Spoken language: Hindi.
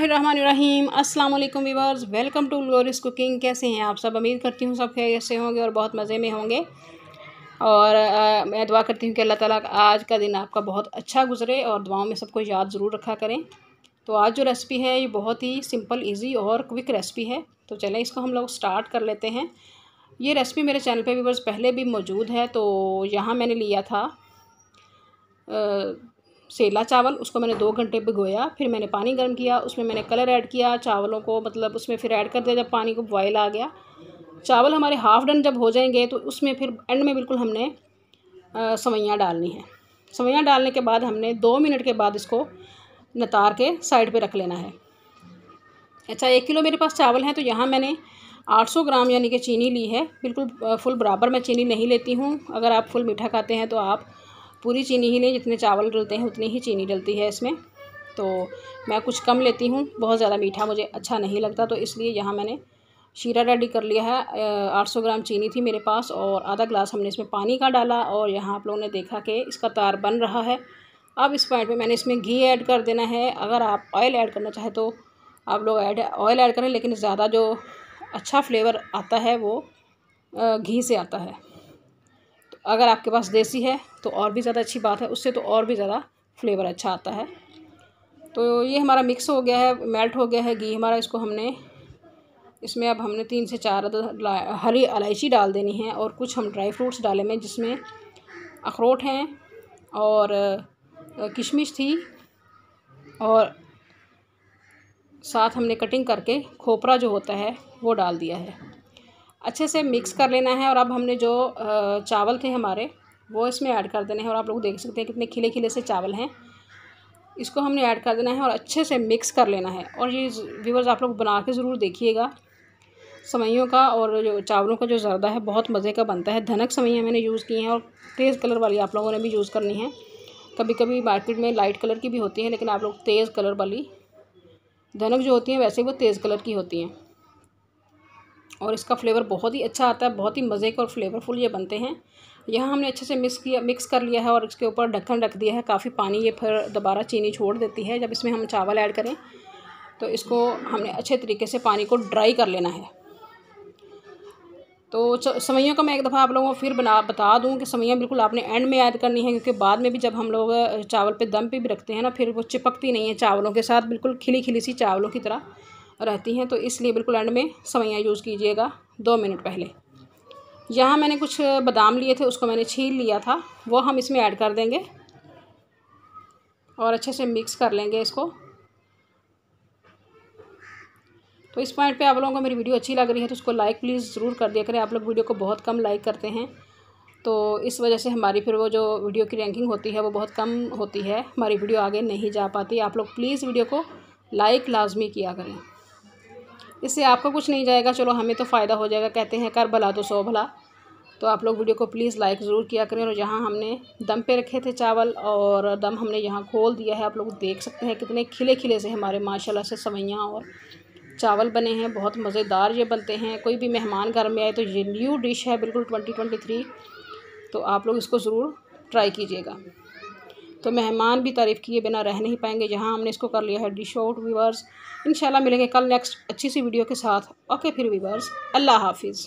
बसमीम अस्सलाम वालेकुम वेलकम टू ग्लोरिस कुकिंग कैसे हैं आप सब उम्मीद करती हूँ सब खैर से होंगे और बहुत मज़े में होंगे और आ, मैं दुआ करती हूँ कि अल्लाह ताला आज का दिन आपका बहुत अच्छा गुजरे और दुआओं में सबको याद ज़रूर रखा करें तो आज जो रेसिपी है ये बहुत ही सिंपल ईजी और क्विक रेसिपी है तो चलें इसको हम लोग स्टार्ट कर लेते हैं ये रेसिपी मेरे चैनल पर व्यूवर्स पहले भी मौजूद है तो यहाँ मैंने लिया था सेला चावल उसको मैंने दो घंटे भिगोया फिर मैंने पानी गर्म किया उसमें मैंने कलर ऐड किया चावलों को मतलब उसमें फिर ऐड कर दिया जब पानी को बॉयल आ गया चावल हमारे हाफ़ डन जब हो जाएंगे तो उसमें फिर एंड में बिल्कुल हमने सवैयाँ डालनी है सवैयाँ डालने के बाद हमने दो मिनट के बाद इसको नतार के साइड पर रख लेना है अच्छा एक किलो मेरे पास चावल हैं तो यहाँ मैंने 800 ग्राम यानी कि चीनी ली है बिल्कुल फुल बराबर मैं चीनी नहीं लेती हूँ अगर आप फुल मीठा खाते हैं तो आप पूरी चीनी ही नहीं जितने चावल डलते हैं उतनी ही चीनी डलती है इसमें तो मैं कुछ कम लेती हूँ बहुत ज़्यादा मीठा मुझे अच्छा नहीं लगता तो इसलिए यहाँ मैंने शीरा रेडी कर लिया है 800 ग्राम चीनी थी मेरे पास और आधा ग्लास हमने इसमें पानी का डाला और यहाँ आप लोगों ने देखा कि इसका तार बन रहा है अब इस पॉइंट पे मैंने इसमें घी ऐड कर देना है अगर आप ऑयल ऐड करना चाहे तो आप लोग ऐड ऑयल ऐड करें लेकिन ज़्यादा जो अच्छा फ्लेवर आता है वो घी से आता है अगर आपके पास देसी है तो और भी ज़्यादा अच्छी बात है उससे तो और भी ज़्यादा फ्लेवर अच्छा आता है तो ये हमारा मिक्स हो गया है मेल्ट हो गया है घी हमारा इसको हमने इसमें अब हमने तीन से चार हरी इलायची डाल देनी है और कुछ हम ड्राई फ्रूट्स डाले में जिसमें अखरोट हैं और किशमिश थी और साथ हमने कटिंग करके खोपरा जो होता है वो डाल दिया है अच्छे से मिक्स कर लेना है और अब हमने जो चावल थे हमारे वो इसमें ऐड कर देने हैं और आप लोग देख सकते हैं कितने खिले खिले से चावल हैं इसको हमने ऐड कर देना है और अच्छे से मिक्स कर लेना है और ये व्यूवर्स आप लोग बना के ज़रूर देखिएगा सवैयों का और जो चावलों का जो ज़रदा है बहुत मज़े का बनता है धनक सवैयाँ मैंने यूज़ की हैं और तेज़ कलर वाली आप लोगों ने भी यूज़ करनी है कभी कभी मार्केट में लाइट कलर की भी होती है लेकिन आप लोग तेज़ कलर वाली धनक जो होती हैं वैसे वो तेज़ कलर की होती हैं और इसका फ्लेवर बहुत ही अच्छा आता है बहुत ही मज़े का और फ्लेवरफुल ये बनते हैं यहाँ हमने अच्छे से मिक्स किया मिक्स कर लिया है और इसके ऊपर ढक्कन रख दिया है काफ़ी पानी ये फिर दोबारा चीनी छोड़ देती है जब इसमें हम चावल ऐड करें तो इसको हमने अच्छे तरीके से पानी को ड्राई कर लेना है तो सवैयों का मैं एक दफ़ा आप लोगों को फिर बना बता दूं कि सवैयाँ बिल्कुल आपने एंड में ऐड करनी है क्योंकि बाद में भी जब हम लोग चावल पे दम पे भी रखते हैं ना फिर वो चिपकती नहीं है चावलों के साथ बिल्कुल खिली खिली सी चावलों की तरह रहती हैं तो इसलिए बिल्कुल एंड में सवैयाँ यूज़ कीजिएगा दो मिनट पहले यहाँ मैंने कुछ बादाम लिए थे उसको मैंने छील लिया था वो हम इसमें ऐड कर देंगे और अच्छे से मिक्स कर लेंगे इसको तो इस पॉइंट पे आप लोगों को मेरी वीडियो अच्छी लग रही है तो उसको लाइक प्लीज़ ज़रूर कर दिया करें आप लोग वीडियो को बहुत कम लाइक करते हैं तो इस वजह से हमारी फिर वो जो वीडियो की रैंकिंग होती है वो बहुत कम होती है हमारी वीडियो आगे नहीं जा पाती आप लोग प्लीज़ वीडियो को लाइक लाजमी किया करें इससे आपका कुछ नहीं जाएगा चलो हमें तो फ़ायदा हो जाएगा कहते हैं कर भला तो सौ भला तो आप लोग वीडियो को प्लीज़ लाइक ज़रूर किया करें और यहाँ हमने दम पे रखे थे चावल और दम हमने यहाँ खोल दिया है आप लोग देख सकते हैं कितने खिले खिले से हमारे माशा से सवैयाँ और चावल बने हैं बहुत मज़ेदार ये बनते हैं कोई भी मेहमान घर में आए तो ये न्यू डिश है बिल्कुल ट्वेंटी ट्वेंटी थ्री तो आप लोग इसको ज़रूर ट्राई कीजिएगा तो मेहमान भी तारीफ़ किए बिना रह नहीं पाएंगे जहाँ हमने इसको कर लिया है डिश आउट व्यूवर्स इन मिलेंगे कल नेक्स्ट अच्छी सी वीडियो के साथ ओके फिर व्यूवर्स अल्लाह हाफिज़